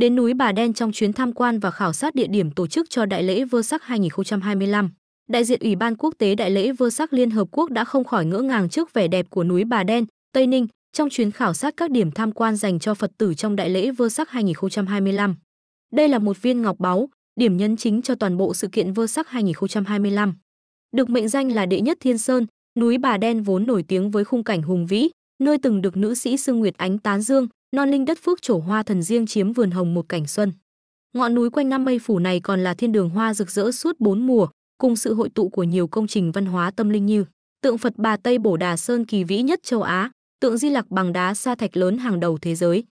đến núi Bà Đen trong chuyến tham quan và khảo sát địa điểm tổ chức cho Đại lễ Vơ Sắc 2025. Đại diện Ủy ban Quốc tế Đại lễ Vơ Sắc Liên Hợp Quốc đã không khỏi ngỡ ngàng trước vẻ đẹp của núi Bà Đen, Tây Ninh, trong chuyến khảo sát các điểm tham quan dành cho Phật tử trong Đại lễ Vơ Sắc 2025. Đây là một viên ngọc báu, điểm nhấn chính cho toàn bộ sự kiện Vơ Sắc 2025. Được mệnh danh là đệ nhất Thiên Sơn, núi Bà Đen vốn nổi tiếng với khung cảnh hùng vĩ, nơi từng được nữ sĩ Sương Nguyệt Ánh tán dương, non linh đất phước trổ hoa thần riêng chiếm vườn hồng một cảnh xuân. Ngọn núi quanh năm mây phủ này còn là thiên đường hoa rực rỡ suốt bốn mùa, cùng sự hội tụ của nhiều công trình văn hóa tâm linh như tượng Phật Bà Tây Bổ Đà Sơn kỳ vĩ nhất châu Á, tượng Di lạc bằng đá sa thạch lớn hàng đầu thế giới.